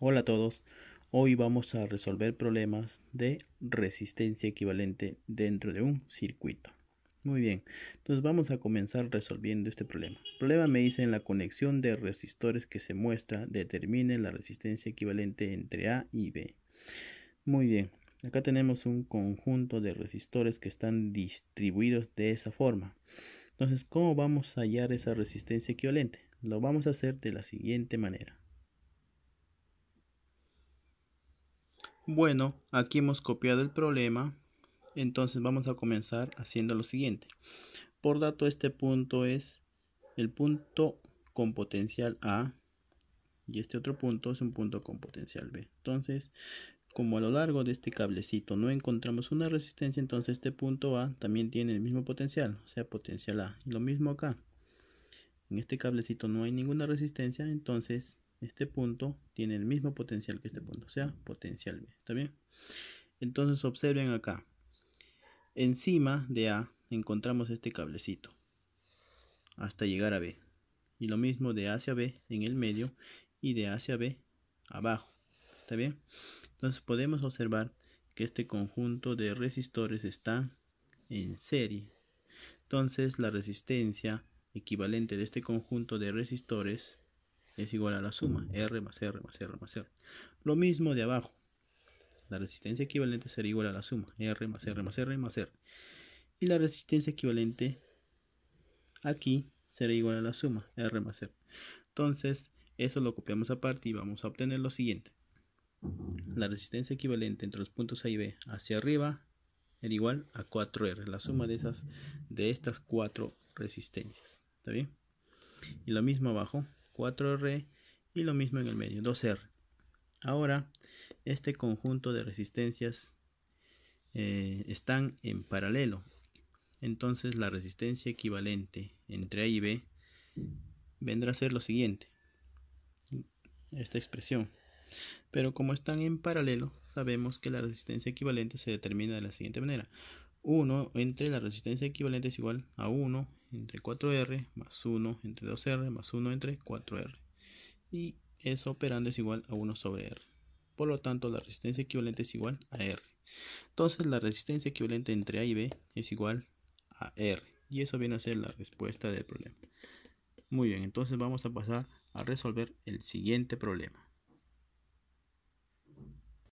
Hola a todos, hoy vamos a resolver problemas de resistencia equivalente dentro de un circuito. Muy bien, entonces vamos a comenzar resolviendo este problema. El problema me dice en la conexión de resistores que se muestra determine la resistencia equivalente entre A y B. Muy bien, acá tenemos un conjunto de resistores que están distribuidos de esa forma. Entonces, ¿cómo vamos a hallar esa resistencia equivalente? Lo vamos a hacer de la siguiente manera Bueno, aquí hemos copiado el problema. Entonces vamos a comenzar haciendo lo siguiente. Por dato este punto es el punto con potencial A y este otro punto es un punto con potencial B. Entonces, como a lo largo de este cablecito no encontramos una resistencia, entonces este punto A también tiene el mismo potencial, o sea, potencial A. Y lo mismo acá. En este cablecito no hay ninguna resistencia, entonces este punto tiene el mismo potencial que este punto, o sea, potencial B, ¿está bien? Entonces observen acá, encima de A encontramos este cablecito hasta llegar a B. Y lo mismo de A hacia B en el medio y de A hacia B abajo. ¿Está bien? Entonces podemos observar que este conjunto de resistores está en serie. Entonces la resistencia equivalente de este conjunto de resistores es igual a la suma R más R más R más R. Lo mismo de abajo. La resistencia equivalente será igual a la suma R más R más R más R. Y la resistencia equivalente aquí será igual a la suma R más R. Entonces, eso lo copiamos aparte y vamos a obtener lo siguiente. La resistencia equivalente entre los puntos A y B hacia arriba era igual a 4R, la suma de, esas, de estas cuatro resistencias. ¿Está bien? Y lo mismo abajo, 4R y lo mismo en el medio, 2R. Ahora, este conjunto de resistencias eh, están en paralelo. Entonces la resistencia equivalente entre A y B vendrá a ser lo siguiente. Esta expresión. Pero como están en paralelo, sabemos que la resistencia equivalente se determina de la siguiente manera. 1 entre la resistencia equivalente es igual a 1 entre 4R más 1 entre 2R más 1 entre 4R. Y eso operando es igual a 1 sobre R. Por lo tanto, la resistencia equivalente es igual a R. Entonces, la resistencia equivalente entre A y B es igual a R. Y eso viene a ser la respuesta del problema. Muy bien, entonces vamos a pasar a resolver el siguiente problema.